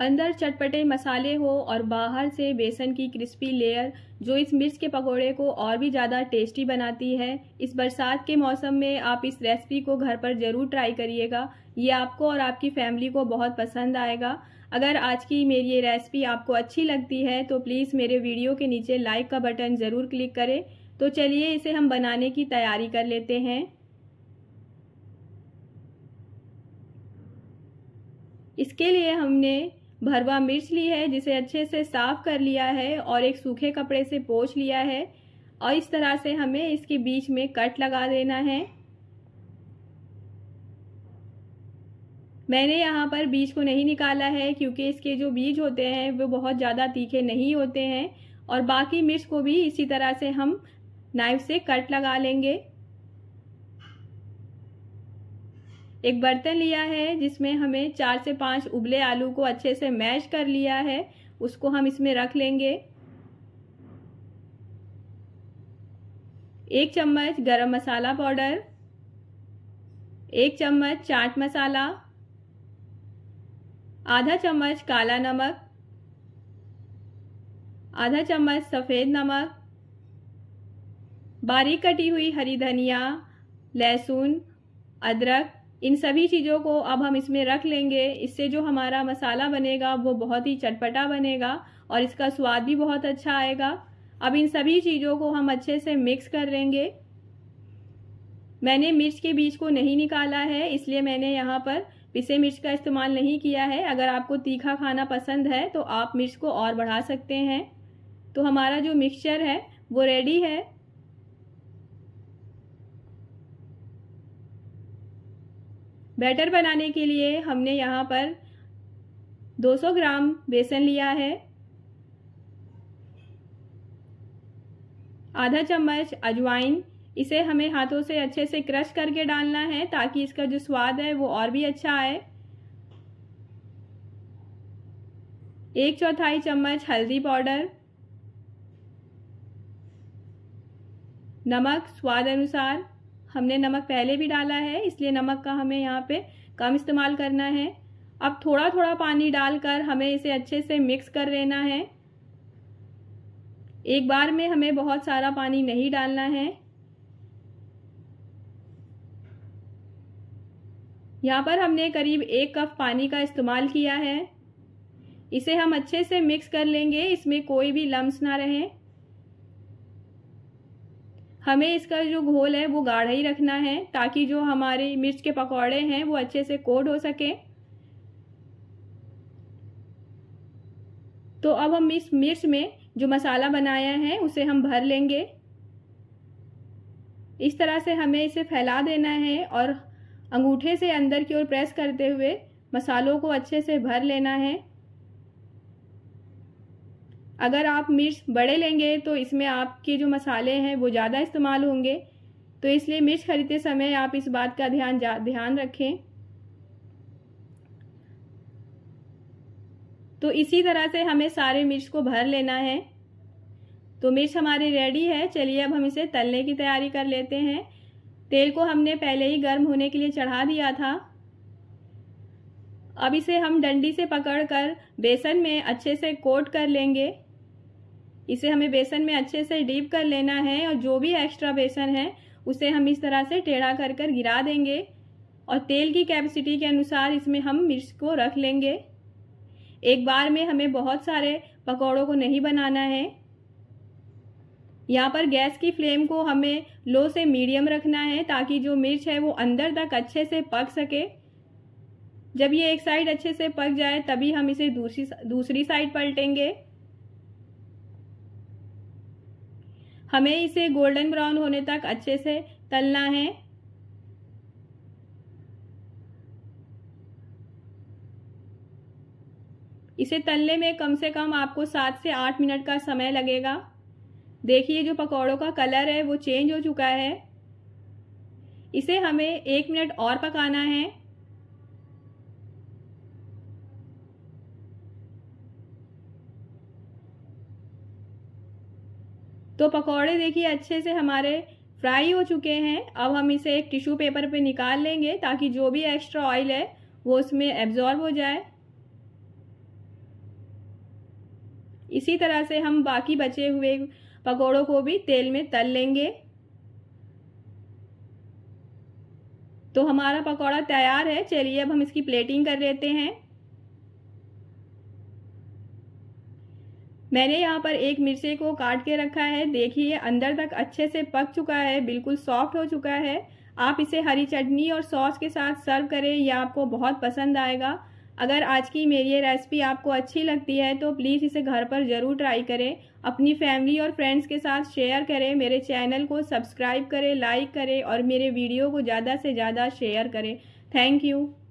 अंदर चटपटे मसाले हो और बाहर से बेसन की क्रिस्पी लेयर जो इस मिर्च के पकोड़े को और भी ज़्यादा टेस्टी बनाती है इस बरसात के मौसम में आप इस रेसिपी को घर पर ज़रूर ट्राई करिएगा ये आपको और आपकी फैमिली को बहुत पसंद आएगा अगर आज की मेरी ये रेसिपी आपको अच्छी लगती है तो प्लीज़ मेरे वीडियो के नीचे लाइक का बटन ज़रूर क्लिक करें तो चलिए इसे हम बनाने की तैयारी कर लेते हैं इसके लिए हमने भरवा मिर्च ली है जिसे अच्छे से साफ कर लिया है और एक सूखे कपड़े से पोछ लिया है और इस तरह से हमें इसके बीच में कट लगा देना है मैंने यहाँ पर बीज को नहीं निकाला है क्योंकि इसके जो बीज होते हैं वो बहुत ज़्यादा तीखे नहीं होते हैं और बाकी मिर्च को भी इसी तरह से हम नाइफ से कट लगा लेंगे एक बर्तन लिया है जिसमें हमें चार से पाँच उबले आलू को अच्छे से मैश कर लिया है उसको हम इसमें रख लेंगे एक चम्मच गरम मसाला पाउडर एक चम्मच चाट मसाला आधा चम्मच काला नमक आधा चम्मच सफ़ेद नमक बारीक कटी हुई हरी धनिया लहसुन अदरक इन सभी चीज़ों को अब हम इसमें रख लेंगे इससे जो हमारा मसाला बनेगा वो बहुत ही चटपटा बनेगा और इसका स्वाद भी बहुत अच्छा आएगा अब इन सभी चीज़ों को हम अच्छे से मिक्स कर लेंगे मैंने मिर्च के बीज को नहीं निकाला है इसलिए मैंने यहाँ पर पिसे मिर्च का इस्तेमाल नहीं किया है अगर आपको तीखा खाना पसंद है तो आप मिर्च को और बढ़ा सकते हैं तो हमारा जो मिक्सचर है वो रेडी है बैटर बनाने के लिए हमने यहाँ पर 200 ग्राम बेसन लिया है आधा चम्मच अजवाइन इसे हमें हाथों से अच्छे से क्रश करके डालना है ताकि इसका जो स्वाद है वो और भी अच्छा आए एक चौथाई चम्मच हल्दी पाउडर नमक स्वाद अनुसार हमने नमक पहले भी डाला है इसलिए नमक का हमें यहाँ पे कम इस्तेमाल करना है अब थोड़ा थोड़ा पानी डालकर हमें इसे अच्छे से मिक्स कर लेना है एक बार में हमें बहुत सारा पानी नहीं डालना है यहाँ पर हमने करीब एक कप पानी का इस्तेमाल किया है इसे हम अच्छे से मिक्स कर लेंगे इसमें कोई भी लम्स ना रहें हमें इसका जो घोल है वो गाढ़ा ही रखना है ताकि जो हमारे मिर्च के पकौड़े हैं वो अच्छे से कोड हो सके तो अब हम इस मिर्च में जो मसाला बनाया है उसे हम भर लेंगे इस तरह से हमें इसे फैला देना है और अंगूठे से अंदर की ओर प्रेस करते हुए मसालों को अच्छे से भर लेना है अगर आप मिर्च बड़े लेंगे तो इसमें आपके जो मसाले हैं वो ज़्यादा इस्तेमाल होंगे तो इसलिए मिर्च खरीदते समय आप इस बात का ध्यान ध्यान रखें तो इसी तरह से हमें सारे मिर्च को भर लेना है तो मिर्च हमारी रेडी है चलिए अब हम इसे तलने की तैयारी कर लेते हैं तेल को हमने पहले ही गर्म होने के लिए चढ़ा दिया था अब इसे हम डंडी से पकड़कर बेसन में अच्छे से कोट कर लेंगे इसे हमें बेसन में अच्छे से डीप कर लेना है और जो भी एक्स्ट्रा बेसन है उसे हम इस तरह से टेढ़ा कर कर गिरा देंगे और तेल की कैपेसिटी के अनुसार इसमें हम मिर्च को रख लेंगे एक बार में हमें बहुत सारे पकौड़ों को नहीं बनाना है यहाँ पर गैस की फ्लेम को हमें लो से मीडियम रखना है ताकि जो मिर्च है वो अंदर तक अच्छे से पक सके जब ये एक साइड अच्छे से पक जाए तभी हम इसे दूसरी दूसरी साइड पलटेंगे हमें इसे गोल्डन ब्राउन होने तक अच्छे से तलना है इसे तलने में कम से कम आपको सात से आठ मिनट का समय लगेगा देखिए जो पकौड़ों का कलर है वो चेंज हो चुका है इसे हमें एक मिनट और पकाना है तो पकौड़े देखिए अच्छे से हमारे फ्राई हो चुके हैं अब हम इसे एक टिश्यू पेपर पे निकाल लेंगे ताकि जो भी एक्स्ट्रा ऑयल है वो उसमें एब्जॉर्ब हो जाए इसी तरह से हम बाकी बचे हुए पकौड़ों को भी तेल में तल लेंगे तो हमारा पकौड़ा तैयार है चलिए अब हम इसकी प्लेटिंग कर लेते हैं मैंने यहाँ पर एक मिर्चे को काट के रखा है देखिए अंदर तक अच्छे से पक चुका है बिल्कुल सॉफ्ट हो चुका है आप इसे हरी चटनी और सॉस के साथ सर्व करें यह आपको बहुत पसंद आएगा अगर आज की मेरी ये रेसिपी आपको अच्छी लगती है तो प्लीज़ इसे घर पर ज़रूर ट्राई करें अपनी फैमिली और फ्रेंड्स के साथ शेयर करें मेरे चैनल को सब्सक्राइब करें लाइक करें और मेरे वीडियो को ज़्यादा से ज़्यादा शेयर करें थैंक यू